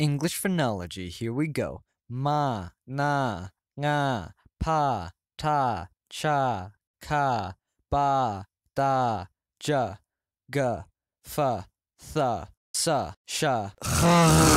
English phonology, here we go. Ma, na, nga, pa, ta, cha, ka, ba, da, ja, ga, fa, tha, sa, sha.